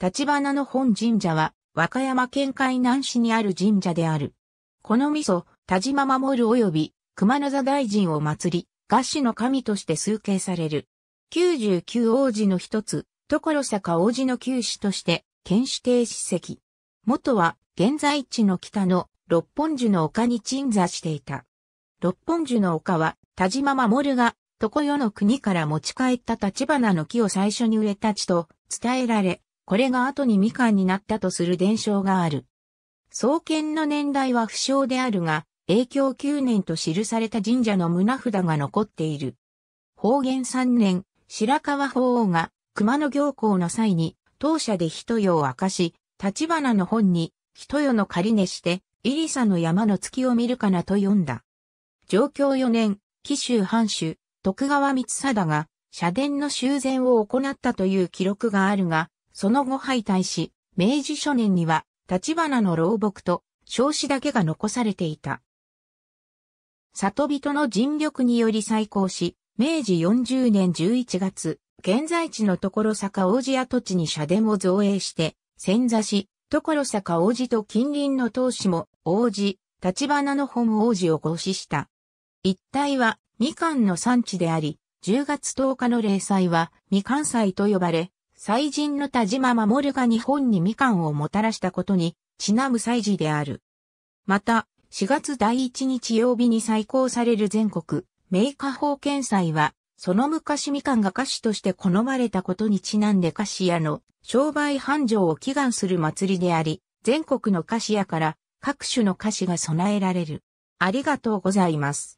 立花の本神社は、和歌山県海南市にある神社である。この味噌、田島守及び、熊野座大臣を祀り、合祀の神として崇敬される。九十九王子の一つ、所坂王子の旧市として、県指定史跡。元は、現在地の北の、六本樹の丘に鎮座していた。六本樹の丘は、田島守が、常世の国から持ち帰った立花の木を最初に植えた地と伝えられ、これが後にみかんになったとする伝承がある。創建の年代は不詳であるが、永響9年と記された神社の胸札が残っている。方言3年、白川法王が熊野行幸の際に、当社で人世を明かし、立花の本に、人世の仮寝して、イリサの山の月を見るかなと読んだ。上京4年、紀州藩主、徳川光貞が、社殿の修繕を行ったという記録があるが、その後敗退し、明治初年には、立花の老木と、少子だけが残されていた。里人の尽力により再興し、明治40年11月、現在地の所坂王子跡地に社殿を造営して、仙座市、所坂王子と近隣の当市も、王子、立花の本王子を合祀した。一帯は、みかんの産地であり、10月10日の例祭は、みかん祭と呼ばれ、祭人の田島守が日本にみかんをもたらしたことに、ちなむ祭事である。また、4月第1日曜日に再行される全国、名家法検祭は、その昔みかんが菓子として好まれたことにちなんで菓子屋の商売繁盛を祈願する祭りであり、全国の菓子屋から各種の菓子が備えられる。ありがとうございます。